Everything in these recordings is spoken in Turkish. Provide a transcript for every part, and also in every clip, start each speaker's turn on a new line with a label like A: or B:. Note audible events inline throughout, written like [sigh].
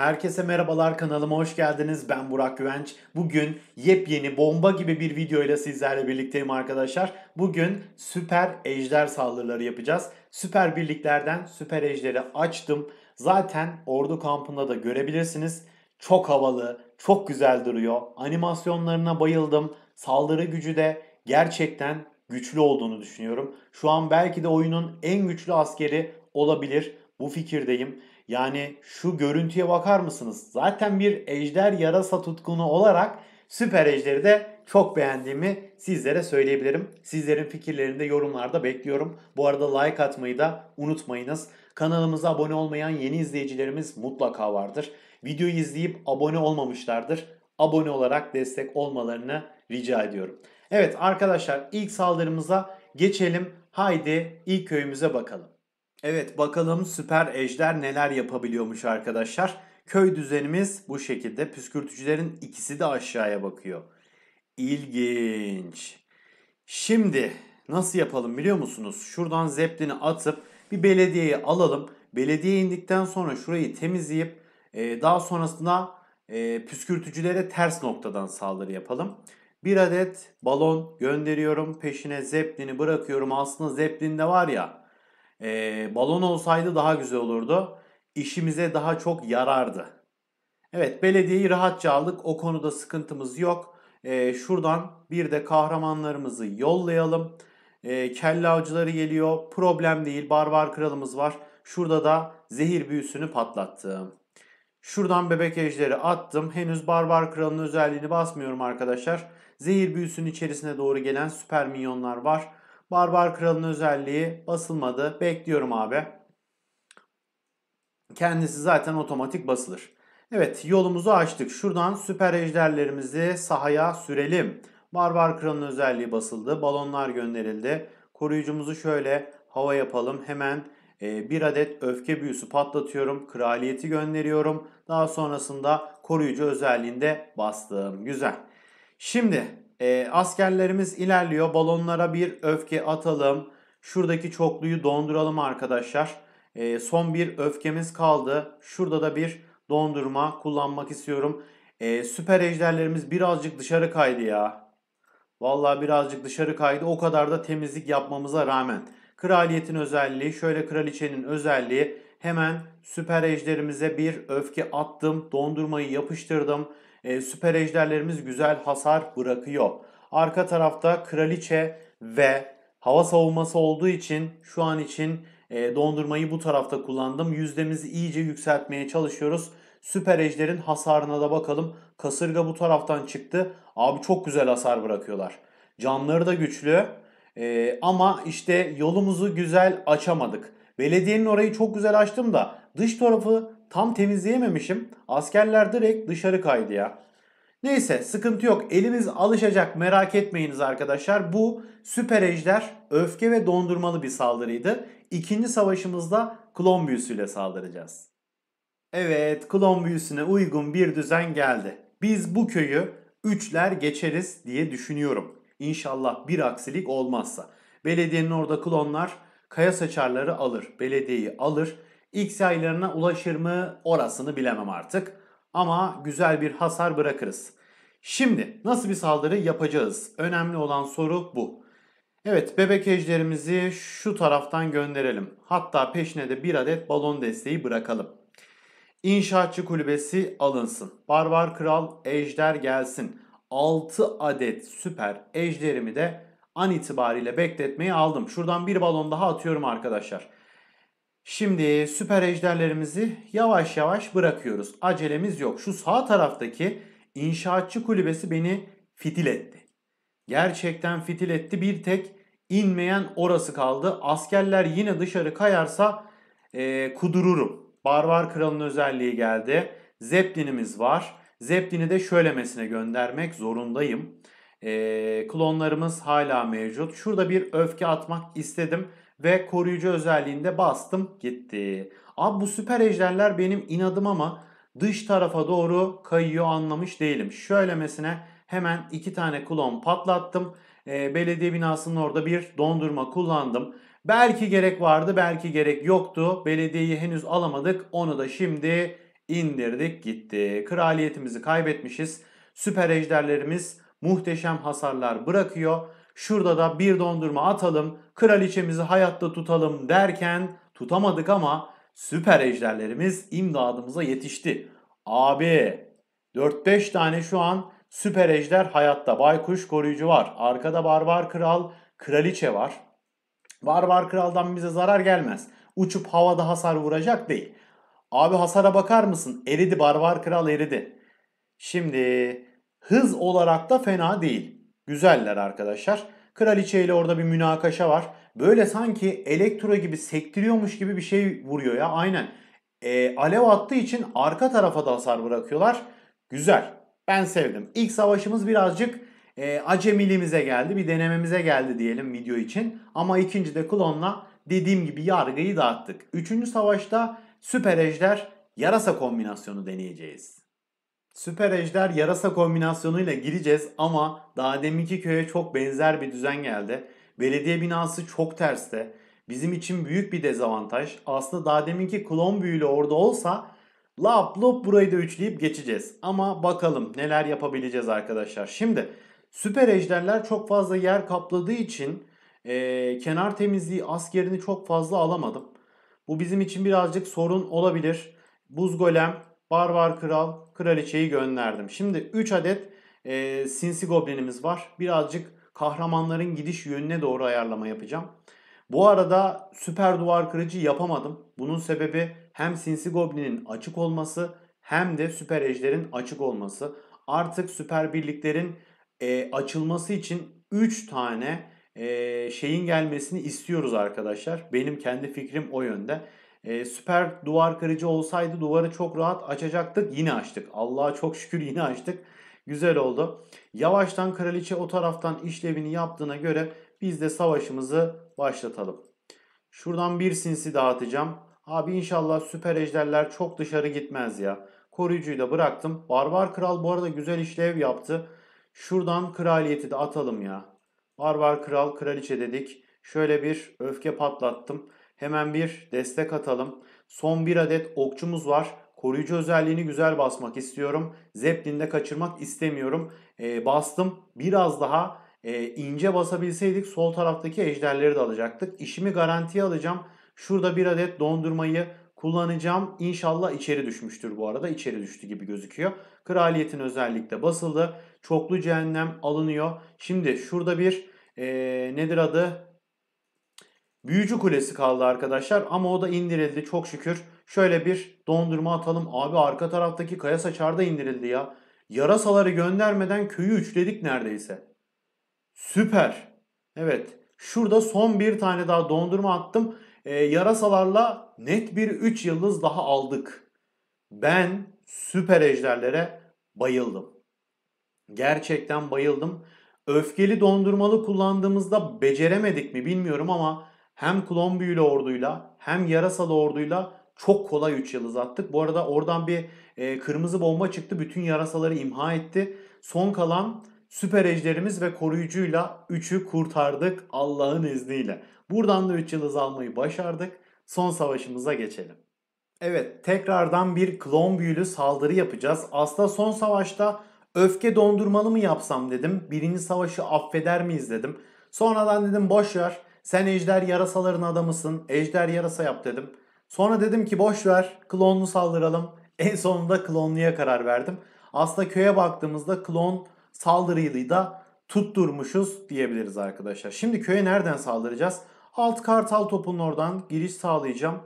A: Herkese merhabalar kanalıma hoş geldiniz. Ben Burak Güvenç. Bugün yepyeni bomba gibi bir video ile sizlerle birlikteyim arkadaşlar. Bugün süper ejder saldırıları yapacağız. Süper birliklerden süper ejderi açtım. Zaten ordu kampında da görebilirsiniz. Çok havalı, çok güzel duruyor. Animasyonlarına bayıldım. Saldırı gücü de gerçekten güçlü olduğunu düşünüyorum. Şu an belki de oyunun en güçlü askeri olabilir. Bu fikirdeyim. Yani şu görüntüye bakar mısınız? Zaten bir ejder yarasa tutkunu olarak süper ejderi de çok beğendiğimi sizlere söyleyebilirim. Sizlerin fikirlerini de yorumlarda bekliyorum. Bu arada like atmayı da unutmayınız. Kanalımıza abone olmayan yeni izleyicilerimiz mutlaka vardır. Videoyu izleyip abone olmamışlardır. Abone olarak destek olmalarını rica ediyorum. Evet arkadaşlar ilk saldırımıza geçelim. Haydi ilk köyümüze bakalım. Evet bakalım süper ejder neler yapabiliyormuş arkadaşlar. Köy düzenimiz bu şekilde. Püskürtücülerin ikisi de aşağıya bakıyor. İlginç. Şimdi nasıl yapalım biliyor musunuz? Şuradan zeplini atıp bir belediyeyi alalım. Belediye indikten sonra şurayı temizleyip e, daha sonrasında e, püskürtücülere ters noktadan saldırı yapalım. Bir adet balon gönderiyorum. Peşine zeplini bırakıyorum. Aslında zeplinde var ya e, balon olsaydı daha güzel olurdu. İşimize daha çok yarardı. Evet belediyeyi rahatça aldık. O konuda sıkıntımız yok. E, şuradan bir de kahramanlarımızı yollayalım. E, kelle avcıları geliyor. Problem değil. Barbar kralımız var. Şurada da zehir büyüsünü patlattım. Şuradan bebek ejderi attım. Henüz barbar kralının özelliğini basmıyorum arkadaşlar. Zehir büyüsünün içerisine doğru gelen süper minyonlar var. Barbar Kral'ın özelliği basılmadı. Bekliyorum abi. Kendisi zaten otomatik basılır. Evet yolumuzu açtık. Şuradan süper ejderlerimizi sahaya sürelim. Barbar Kral'ın özelliği basıldı. Balonlar gönderildi. Koruyucumuzu şöyle hava yapalım. Hemen e, bir adet öfke büyüsü patlatıyorum. Kraliyeti gönderiyorum. Daha sonrasında koruyucu özelliğinde bastım. Güzel. Şimdi e, askerlerimiz ilerliyor. Balonlara bir öfke atalım. Şuradaki çokluyu donduralım arkadaşlar. E, son bir öfkemiz kaldı. Şurada da bir dondurma kullanmak istiyorum. E, süper ejderlerimiz birazcık dışarı kaydı ya. Vallahi birazcık dışarı kaydı. O kadar da temizlik yapmamıza rağmen. Kraliyetin özelliği, şöyle kraliçenin özelliği. Hemen süper ejderimize bir öfke attım. Dondurmayı yapıştırdım e, süper ejderlerimiz güzel hasar bırakıyor. Arka tarafta kraliçe ve hava savunması olduğu için şu an için e, dondurmayı bu tarafta kullandım. Yüzdemizi iyice yükseltmeye çalışıyoruz. Süper ejderin hasarına da bakalım. Kasırga bu taraftan çıktı. Abi çok güzel hasar bırakıyorlar. Canları da güçlü. E, ama işte yolumuzu güzel açamadık. Belediyenin orayı çok güzel açtım da dış tarafı tam temizleyememişim. Askerler direkt dışarı kaydı ya. Neyse sıkıntı yok. Elimiz alışacak merak etmeyiniz arkadaşlar. Bu süper ejder öfke ve dondurmalı bir saldırıydı. İkinci savaşımızda klon ile saldıracağız. Evet klon uygun bir düzen geldi. Biz bu köyü üçler geçeriz diye düşünüyorum. İnşallah bir aksilik olmazsa. Belediyenin orada klonlar kaya saçarları alır. Belediyeyi alır X aylarına ulaşır mı orasını bilemem artık. Ama güzel bir hasar bırakırız. Şimdi nasıl bir saldırı yapacağız? Önemli olan soru bu. Evet bebek ejderimizi şu taraftan gönderelim. Hatta peşine de bir adet balon desteği bırakalım. İnşaatçı kulübesi alınsın. Barbar kral ejder gelsin. 6 adet süper ejderimi de an itibariyle bekletmeyi aldım. Şuradan bir balon daha atıyorum arkadaşlar. Şimdi süper ejderlerimizi yavaş yavaş bırakıyoruz. Acelemiz yok. Şu sağ taraftaki inşaatçı kulübesi beni fitil etti. Gerçekten fitil etti. Bir tek inmeyen orası kaldı. Askerler yine dışarı kayarsa e, kudururum. Barbar kralın özelliği geldi. Zeplinimiz var. Zeplini de şöylemesine göndermek zorundayım. E, klonlarımız hala mevcut. Şurada bir öfke atmak istedim ve koruyucu özelliğinde bastım gitti. Abi bu süper ejderler benim inadım ama dış tarafa doğru kayıyor anlamış değilim. Şöylemesine hemen iki tane klon patlattım. E, belediye binasının orada bir dondurma kullandım. Belki gerek vardı belki gerek yoktu. Belediyeyi henüz alamadık onu da şimdi indirdik gitti. Kraliyetimizi kaybetmişiz. Süper ejderlerimiz muhteşem hasarlar bırakıyor. Şurada da bir dondurma atalım, kraliçemizi hayatta tutalım derken tutamadık ama süper ejderlerimiz imdadımıza yetişti. Abi 4-5 tane şu an süper ejder hayatta. Baykuş koruyucu var. Arkada barbar kral, kraliçe var. Barbar kraldan bize zarar gelmez. Uçup havada hasar vuracak değil. Abi hasara bakar mısın? Eridi barbar kral eridi. Şimdi hız olarak da fena değil. Güzeller arkadaşlar. Kraliçe ile orada bir münakaşa var. Böyle sanki elektro gibi sektiriyormuş gibi bir şey vuruyor ya aynen. E, alev attığı için arka tarafa da hasar bırakıyorlar. Güzel. Ben sevdim. İlk savaşımız birazcık e, acemiliğimize geldi. Bir denememize geldi diyelim video için. Ama ikinci de klonla dediğim gibi yargıyı dağıttık. Üçüncü savaşta süper ejder yarasa kombinasyonu deneyeceğiz. Süper ejder yarasa kombinasyonuyla gireceğiz ama daha deminki köye çok benzer bir düzen geldi. Belediye binası çok terste. Bizim için büyük bir dezavantaj. Aslında daha deminki klon büyüyle orada olsa lap lop burayı da üçleyip geçeceğiz. Ama bakalım neler yapabileceğiz arkadaşlar. Şimdi süper ejderler çok fazla yer kapladığı için e, kenar temizliği askerini çok fazla alamadım. Bu bizim için birazcık sorun olabilir. Buz golem barbar kral, kraliçeyi gönderdim. Şimdi 3 adet e, sinsi goblinimiz var. Birazcık kahramanların gidiş yönüne doğru ayarlama yapacağım. Bu arada süper duvar kırıcı yapamadım. Bunun sebebi hem sinsi goblinin açık olması hem de süper ejderin açık olması. Artık süper birliklerin e, açılması için 3 tane e, şeyin gelmesini istiyoruz arkadaşlar. Benim kendi fikrim o yönde. E, süper duvar kırıcı olsaydı duvarı çok rahat açacaktık. Yine açtık. Allah'a çok şükür yine açtık. Güzel oldu. Yavaştan kraliçe o taraftan işlevini yaptığına göre biz de savaşımızı başlatalım. Şuradan bir sinsi dağıtacağım. Abi inşallah süper ejderler çok dışarı gitmez ya. Koruyucuyu da bıraktım. Barbar Kral bu arada güzel işlev yaptı. Şuradan kraliyeti de atalım ya. Barbar Kral kraliçe dedik. Şöyle bir öfke patlattım. Hemen bir destek atalım. Son bir adet okçumuz var. Koruyucu özelliğini güzel basmak istiyorum. Zeplin'de kaçırmak istemiyorum. E, bastım. Biraz daha e, ince basabilseydik sol taraftaki ejderleri de alacaktık. İşimi garantiye alacağım. Şurada bir adet dondurmayı kullanacağım. İnşallah içeri düşmüştür bu arada. İçeri düştü gibi gözüküyor. Kraliyetin özellikle basıldı. Çoklu cehennem alınıyor. Şimdi şurada bir e, nedir adı? Büyücü kulesi kaldı arkadaşlar ama o da indirildi çok şükür. Şöyle bir dondurma atalım. Abi arka taraftaki kaya saçar da indirildi ya. Yarasaları göndermeden köyü üçledik neredeyse. Süper. Evet. Şurada son bir tane daha dondurma attım. E, yarasalarla net bir 3 yıldız daha aldık. Ben süper ejderlere bayıldım. Gerçekten bayıldım. Öfkeli dondurmalı kullandığımızda beceremedik mi bilmiyorum ama hem klon orduyla hem yarasalı orduyla çok kolay 3 yıldız attık. Bu arada oradan bir e, kırmızı bomba çıktı. Bütün yarasaları imha etti. Son kalan süper ejderimiz ve koruyucuyla 3'ü kurtardık Allah'ın izniyle. Buradan da 3 yıldız almayı başardık. Son savaşımıza geçelim. Evet tekrardan bir klon büyülü saldırı yapacağız. Aslında son savaşta öfke dondurmalı mı yapsam dedim. Birinci savaşı affeder miyiz dedim. Sonradan dedim boş ver sen ejder yarasaların adamısın. Ejder yarasa yap dedim. Sonra dedim ki boş ver klonlu saldıralım. [laughs] En sonunda klonluya karar verdim. Aslında köye baktığımızda klon saldırıyı da tutturmuşuz diyebiliriz arkadaşlar. Şimdi köye nereden saldıracağız? Alt kartal topunun oradan giriş sağlayacağım.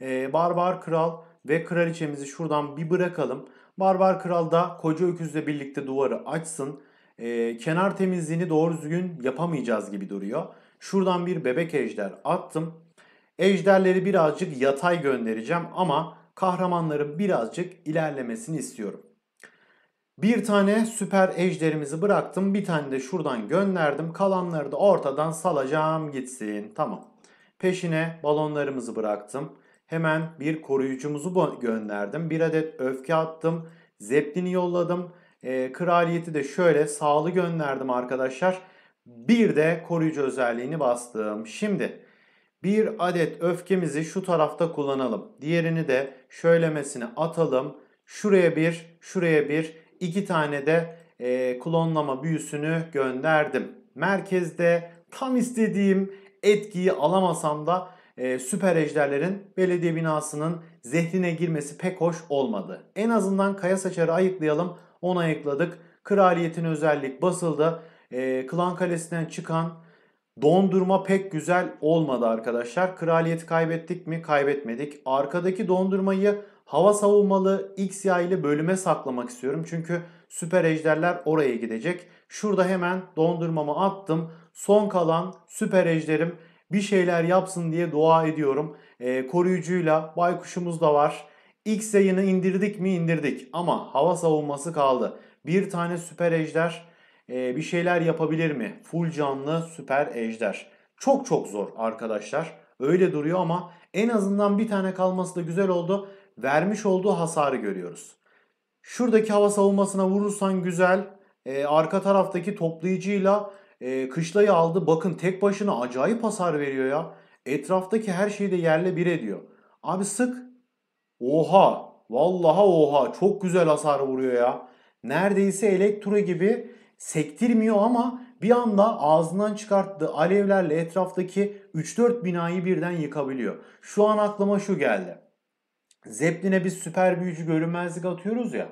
A: Ee, Barbar kral ve kraliçemizi şuradan bir bırakalım. Barbar kral da koca öküzle birlikte duvarı açsın. Ee, kenar temizliğini doğru düzgün yapamayacağız gibi duruyor. Şuradan bir bebek ejder attım. Ejderleri birazcık yatay göndereceğim ama kahramanların birazcık ilerlemesini istiyorum. Bir tane süper ejderimizi bıraktım. Bir tane de şuradan gönderdim. Kalanları da ortadan salacağım gitsin. Tamam. Peşine balonlarımızı bıraktım. Hemen bir koruyucumuzu gönderdim. Bir adet öfke attım. Zeplini yolladım. E, kraliyeti de şöyle sağlı gönderdim arkadaşlar. Bir de koruyucu özelliğini bastım. Şimdi bir adet öfkemizi şu tarafta kullanalım. Diğerini de şöylemesine atalım. Şuraya bir, şuraya bir, iki tane de e, klonlama büyüsünü gönderdim. Merkezde tam istediğim etkiyi alamasam da e, süper ejderlerin belediye binasının zehrine girmesi pek hoş olmadı. En azından kaya saçarı ayıklayalım. Onu ayıkladık. Kraliyetin özellik basıldı e, Klan Kalesi'nden çıkan dondurma pek güzel olmadı arkadaşlar. Kraliyeti kaybettik mi? Kaybetmedik. Arkadaki dondurmayı hava savunmalı XY ile bölüme saklamak istiyorum. Çünkü süper ejderler oraya gidecek. Şurada hemen dondurmamı attım. Son kalan süper ejderim bir şeyler yapsın diye dua ediyorum. E, koruyucuyla baykuşumuz da var. X yayını indirdik mi indirdik ama hava savunması kaldı. Bir tane süper ejder e, bir şeyler yapabilir mi? Full canlı süper ejder. Çok çok zor arkadaşlar. Öyle duruyor ama en azından bir tane kalması da güzel oldu. Vermiş olduğu hasarı görüyoruz. Şuradaki hava savunmasına vurursan güzel. E, arka taraftaki toplayıcıyla e, kışlayı aldı. Bakın tek başına acayip hasar veriyor ya. Etraftaki her şeyi de yerle bir ediyor. Abi sık. Oha. Vallaha oha. Çok güzel hasar vuruyor ya. Neredeyse elektra gibi sektirmiyor ama bir anda ağzından çıkarttığı alevlerle etraftaki 3-4 binayı birden yıkabiliyor. Şu an aklıma şu geldi. Zeppelin'e biz süper büyücü görünmezlik atıyoruz ya.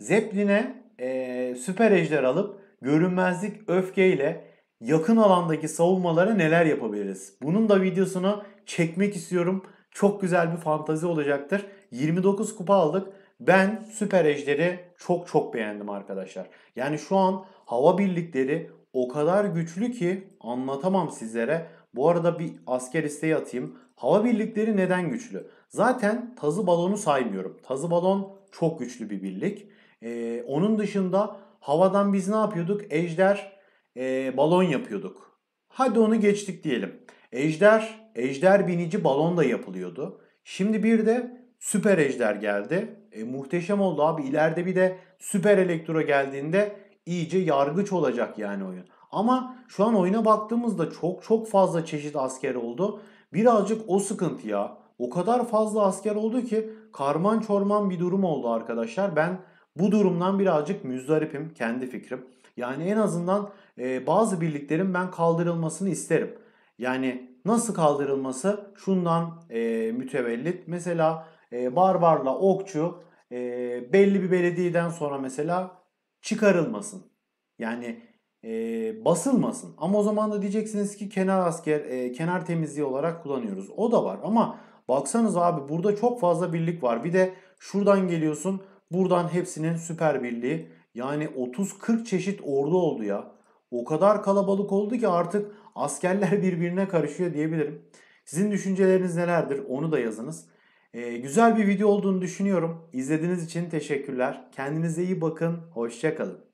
A: Zeppelin'e e, süper ejder alıp görünmezlik öfkeyle yakın alandaki savunmalara neler yapabiliriz? Bunun da videosunu çekmek istiyorum. Çok güzel bir fantazi olacaktır. 29 kupa aldık. Ben Süper Ejder'i çok çok beğendim arkadaşlar. Yani şu an hava birlikleri o kadar güçlü ki anlatamam sizlere. Bu arada bir asker isteği atayım. Hava birlikleri neden güçlü? Zaten tazı balonu saymıyorum. Tazı balon çok güçlü bir birlik. Ee, onun dışında havadan biz ne yapıyorduk? Ejder e, balon yapıyorduk. Hadi onu geçtik diyelim. Ejder, ejder binici balon da yapılıyordu. Şimdi bir de süper ejder geldi. E, muhteşem oldu abi. İleride bir de süper elektro geldiğinde iyice yargıç olacak yani oyun. Ama şu an oyuna baktığımızda çok çok fazla çeşit asker oldu. Birazcık o sıkıntı ya. O kadar fazla asker oldu ki karman çorman bir durum oldu arkadaşlar. Ben bu durumdan birazcık müzdaripim kendi fikrim. Yani en azından e, bazı birliklerin ben kaldırılmasını isterim. Yani nasıl kaldırılması şundan e, mütevellit. Mesela Barbar'la ee, Okçu e, belli bir belediyeden sonra mesela çıkarılmasın. Yani e, basılmasın. Ama o zaman da diyeceksiniz ki kenar asker, e, kenar temizliği olarak kullanıyoruz. O da var ama baksanız abi burada çok fazla birlik var. Bir de şuradan geliyorsun buradan hepsinin süper birliği. Yani 30-40 çeşit ordu oldu ya. O kadar kalabalık oldu ki artık askerler [laughs] birbirine karışıyor diyebilirim. Sizin düşünceleriniz nelerdir onu da yazınız. Ee, güzel bir video olduğunu düşünüyorum. İzlediğiniz için teşekkürler. Kendinize iyi bakın. Hoşçakalın.